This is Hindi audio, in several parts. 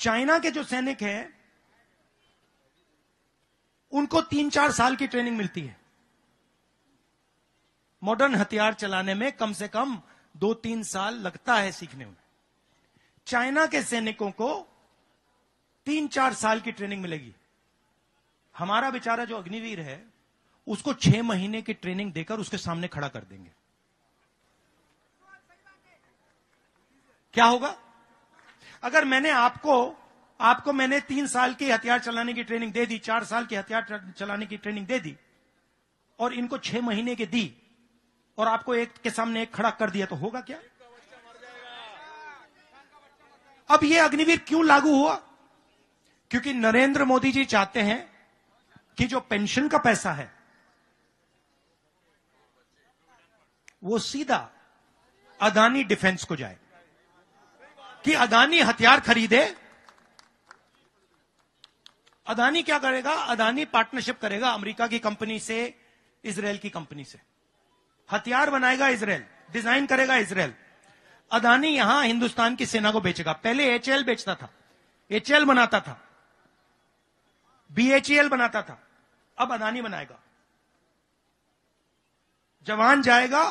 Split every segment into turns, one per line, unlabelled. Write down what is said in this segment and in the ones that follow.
चाइना के जो सैनिक हैं उनको तीन चार साल की ट्रेनिंग मिलती है मॉडर्न हथियार चलाने में कम से कम दो तीन साल लगता है सीखने में चाइना के सैनिकों को तीन चार साल की ट्रेनिंग मिलेगी हमारा बेचारा जो अग्निवीर है उसको छह महीने की ट्रेनिंग देकर उसके सामने खड़ा कर देंगे क्या होगा अगर मैंने आपको आपको मैंने तीन साल की हथियार चलाने की ट्रेनिंग दे दी चार साल की हथियार चलाने की ट्रेनिंग दे दी और इनको छह महीने की दी और आपको एक के सामने एक खड़ा कर दिया तो होगा क्या अब ये अग्निवीर क्यों लागू हुआ क्योंकि नरेंद्र मोदी जी चाहते हैं कि जो पेंशन का पैसा है वो सीधा अदानी डिफेंस को जाए कि अदानी हथियार खरीदे अदानी क्या करेगा अदानी पार्टनरशिप करेगा अमेरिका की कंपनी से इसराइल की कंपनी से हथियार बनाएगा इसराइल डिजाइन करेगा इसराइल अदानी यहां हिंदुस्तान की सेना को बेचेगा पहले एचएल बेचता था एचएल बनाता था बीएचएल e बनाता था अब अदानी बनाएगा जवान जाएगा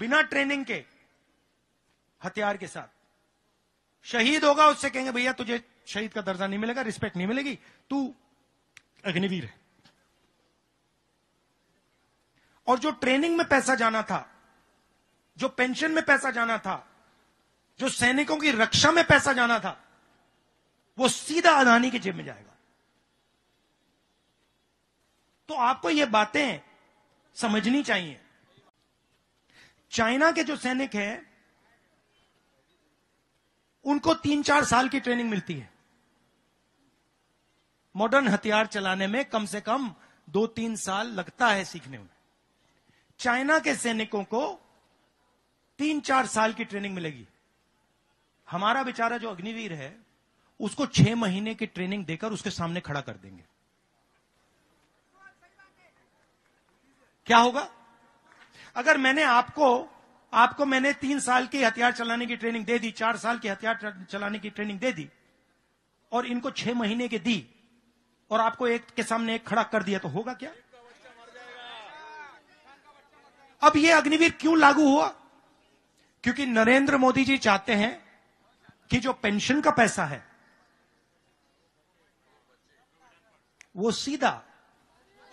बिना ट्रेनिंग के हथियार के साथ शहीद होगा उससे कहेंगे भैया तुझे शहीद का दर्जा नहीं मिलेगा रिस्पेक्ट नहीं मिलेगी तू अग्निवीर है और जो ट्रेनिंग में पैसा जाना था जो पेंशन में पैसा जाना था जो सैनिकों की रक्षा में पैसा जाना था वो सीधा अदानी की जेब में जाएगा तो आपको ये बातें समझनी चाहिए चाइना के जो सैनिक हैं उनको तीन चार साल की ट्रेनिंग मिलती है मॉडर्न हथियार चलाने में कम से कम दो तीन साल लगता है सीखने में चाइना के सैनिकों को तीन चार साल की ट्रेनिंग मिलेगी हमारा बेचारा जो अग्निवीर है उसको छह महीने की ट्रेनिंग देकर उसके सामने खड़ा कर देंगे क्या होगा अगर मैंने आपको आपको मैंने तीन साल की हथियार चलाने की ट्रेनिंग दे दी चार साल की हथियार चलाने की ट्रेनिंग दे दी और इनको छह महीने की दी और आपको एक के सामने एक खड़ा कर दिया तो होगा क्या अब ये अग्निवीर क्यों लागू हुआ क्योंकि नरेंद्र मोदी जी चाहते हैं कि जो पेंशन का पैसा है वो सीधा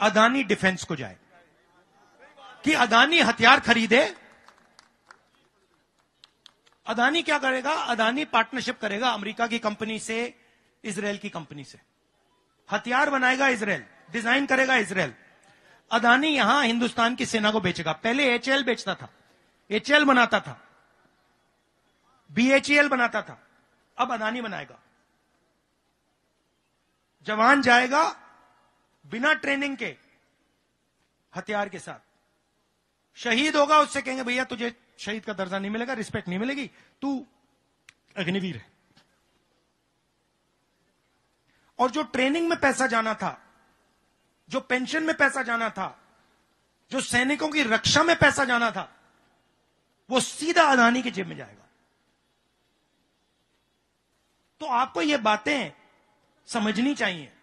अदानी डिफेंस को जाए कि अदानी हथियार खरीदे अदानी क्या करेगा अदानी पार्टनरशिप करेगा अमेरिका की कंपनी से इसराइल की कंपनी से हथियार बनाएगा इसराइल डिजाइन करेगा इसराइल अदानी यहां हिंदुस्तान की सेना को बेचेगा पहले एच बेचता था एच बनाता था बीएचएल e बनाता था अब अदानी बनाएगा जवान जाएगा बिना ट्रेनिंग के हथियार के साथ शहीद होगा उससे कहेंगे भैया तुझे शहीद का दर्जा नहीं मिलेगा रिस्पेक्ट नहीं मिलेगी तू अग्निवीर है और जो ट्रेनिंग में पैसा जाना था जो पेंशन में पैसा जाना था जो सैनिकों की रक्षा में पैसा जाना था वो सीधा अदानी की जेब में जाएगा तो आपको ये बातें समझनी चाहिए